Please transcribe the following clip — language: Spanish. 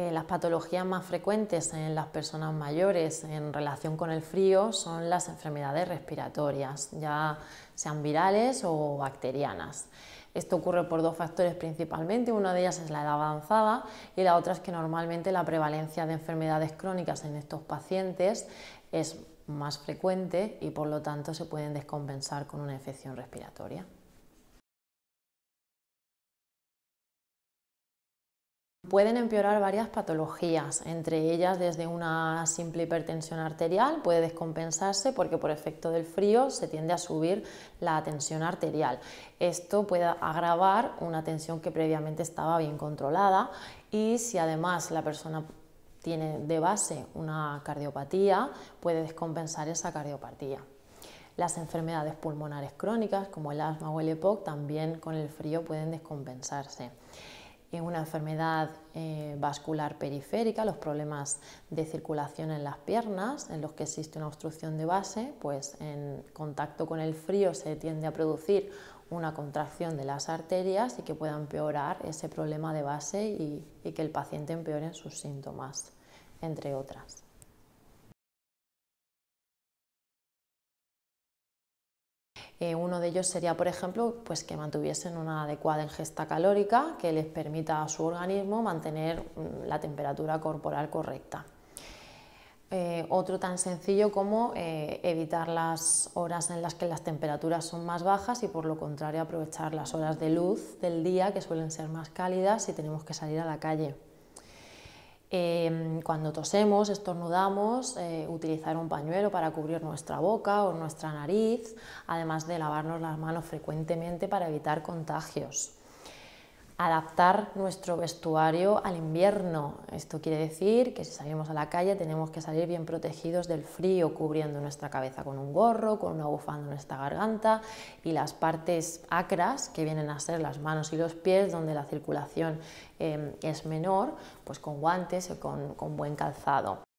Eh, las patologías más frecuentes en las personas mayores en relación con el frío son las enfermedades respiratorias, ya sean virales o bacterianas. Esto ocurre por dos factores principalmente, una de ellas es la edad avanzada y la otra es que normalmente la prevalencia de enfermedades crónicas en estos pacientes es más frecuente y por lo tanto se pueden descompensar con una infección respiratoria. pueden empeorar varias patologías, entre ellas desde una simple hipertensión arterial puede descompensarse porque por efecto del frío se tiende a subir la tensión arterial. Esto puede agravar una tensión que previamente estaba bien controlada y si además la persona tiene de base una cardiopatía, puede descompensar esa cardiopatía. Las enfermedades pulmonares crónicas como el asma o el EPOC también con el frío pueden descompensarse en una enfermedad eh, vascular periférica, los problemas de circulación en las piernas, en los que existe una obstrucción de base, pues en contacto con el frío se tiende a producir una contracción de las arterias y que pueda empeorar ese problema de base y, que el paciente empeore sus síntomas, entre otras. Eh, uno de ellos sería, por ejemplo, pues que mantuviesen una adecuada ingesta calórica que les permita a su organismo mantener mm, la temperatura corporal correcta. Eh, otro tan sencillo como eh, evitar las horas en las que las temperaturas son más bajas y por lo contrario aprovechar las horas de luz del día que suelen ser más cálidas si tenemos que salir a la calle. Em, cuando tosemos, estornudamos, eh, utilizar un pañuelo para cubrir nuestra boca o nuestra nariz, además de lavarnos las manos frecuentemente para evitar contagios adaptar nuestro vestuario al invierno. Esto quiere decir que si salimos a la calle tenemos que salir bien protegidos del frío, cubriendo nuestra cabeza con un gorro, con una bufanda en nuestra garganta y las partes acras, que vienen a ser las manos y los pies, donde la circulación eh, es menor, pues con guantes y con buen calzado.